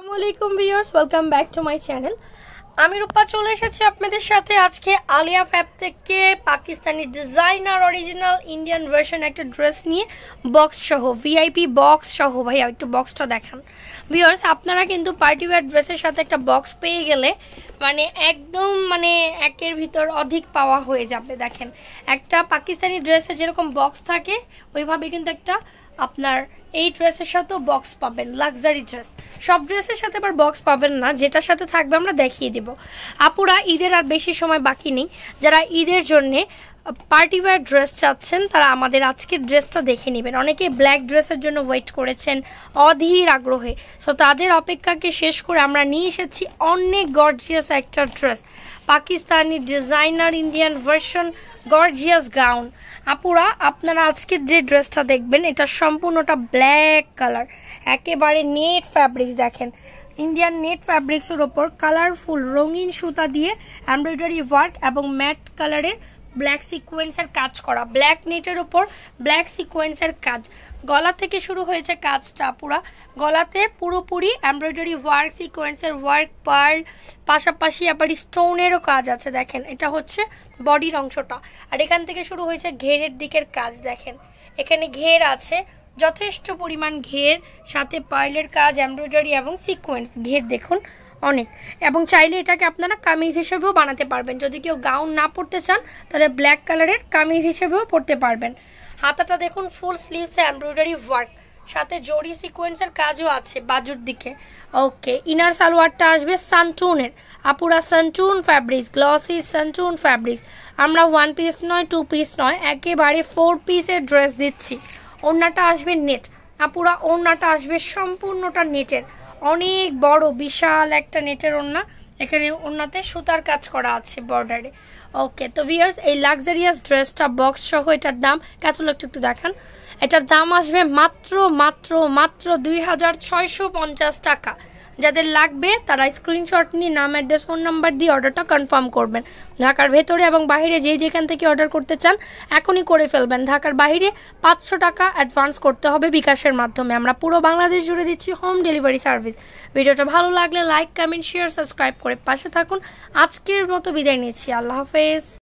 আসসালামাইকুম welcome back to my channel আমি রূপা চলে এসেছি আপনাদের সাথে আজকে আলিয়া ফ্যাপ থেকে Pakistani designer original Indian version একটা ড্রেস নিয়ে বক্স সহ ভিআইপি বক্স সহ ভাইয়া একটু বক্সটা দেখান ভিউয়ার্স আপনারা কিন্তু পার্টি ওয়্যার ড্রেসের সাথে একটা বক্স পেয়ে গেলে মানে একদম মানে একের ভিতর অধিক পাওয়া হয়ে যাবে দেখেন একটা পাকিস্তানি ড্রেসে যেরকম বক্স থাকে ওইভাবে কিন্তু একটা আপনার এই ড্রেসের সাথেও বক্স পাবেন লাক্সারি ড্রেস সব ড্রেসের সাথে আবার বক্স পাবেন না যেটার সাথে থাকবে আমরা দেখিয়ে দেব আপুরা ঈদের আর বেশি সময় বাকি নেই যারা ঈদের জন্যে পার্টিওয়ার ড্রেস চাচ্ছেন তারা আমাদের আজকের ড্রেসটা দেখে নেবেন অনেকে ব্ল্যাক ড্রেসের জন্য ওয়েট করেছেন অধীর আগ্রহে সো তাদের অপেক্ষাকে শেষ করে আমরা নিয়ে এসেছি অনেক গর্জিয়াস একটা dress Pakistani designer Indian version gorgeous gown আপুরা আপনারা আজকের যে ড্রেসটা দেখবেন এটা সম্পূর্ণটা ব্ল্যাক কালার একেবারে নেট ফ্যাব্রিক্স দেখেন ইন্ডিয়ান নেট ফ্যাব্রিক্সের ওপর কালারফুল রঙিন সুতা দিয়ে এমব্রয়ডারি ওয়ার্ক এবং ম্যাট কালারের ব্ল্যাক সিকুয়েন্সের কাজ করা ব্ল্যাক নেটের ওপর ব্ল্যাক সিকুয়েন্সের কাজ গলা থেকে শুরু হয়েছে কাজটা পুরা গলাতে পুরোপুরি এমব্রয়ডারি ওয়ার্ক সিকোয়েন্সের ওয়ার্ক পার পাশাপাশি আবার স্টোনেরও কাজ আছে দেখেন এটা হচ্ছে বডির অংশটা আর এখান থেকে শুরু হয়েছে ঘেরের দিকের কাজ দেখেন এখানে ঘের আছে যথেষ্ট পরিমাণ ঘের সাথে পার্লের কাজ এমব্রয়ডারি এবং সিকোয়েন্স ঘের দেখুন অনেক এবং চাইলে এটাকে আপনারা কামিজ হিসেবেও বানাতে পারবেন যদি কেউ গাউন না পরতে চান তাহলে ব্ল্যাক কালারের কামিজ হিসেবেও পরতে পারবেন হাতাটা দেখুন ফুল স্লিভস এমব্রয়ডারি ওয়ার্ক সাথে জড়ি সিকোয়েন্সের কাজও আছে বাজুর দিকে ওকে ইনার সালোয়ারটা আসবে সানটুনের আপুরা সানটুন ফ্যাব্রিক্স গ্লসি সানটুন ফ্যাব্রিক্স আমরা ওয়ান পিস নয় টু পিস নয় একেবারে ফোর পিসের ড্রেস দিচ্ছি ওনাটা আসবে নেট আপুরা ওনাটা আসবে সম্পূর্ণটা নেটের অনেক বড় বিশাল একটা নেটের ওড়না এখানে ওড়নাতে সুতার কাজ করা আছে বর্ডারে ওকে তো ভিয়ার্স এই লাক্সারিয়াস ড্রেসটা বক্স সহ এটার দাম ক্যাচল একটু একটু দেখান এটার দাম আসবে মাত্র মাত্র মাত্র দুই টাকা যাদের লাগবে তারা স্ক্রিনশট নিয়ে নাম অ্যাড্রেস ফোন নাম্বার দিয়ে অর্ডারটা কনফার্ম করবেন ঢাকার ভেতরে এবং বাইরে যে যেখান থেকে অর্ডার করতে চান এখনই করে ফেলবেন ঢাকার বাইরে পাঁচশো টাকা অ্যাডভান্স করতে হবে বিকাশের মাধ্যমে আমরা পুরো বাংলাদেশ জুড়ে দিচ্ছি হোম ডেলিভারি সার্ভিস ভিডিওটা ভালো লাগলে লাইক কমেন্ট শেয়ার সাবস্ক্রাইব করে পাশে থাকুন আজকের মতো বিদায় নিচ্ছি আল্লাহ হাফেজ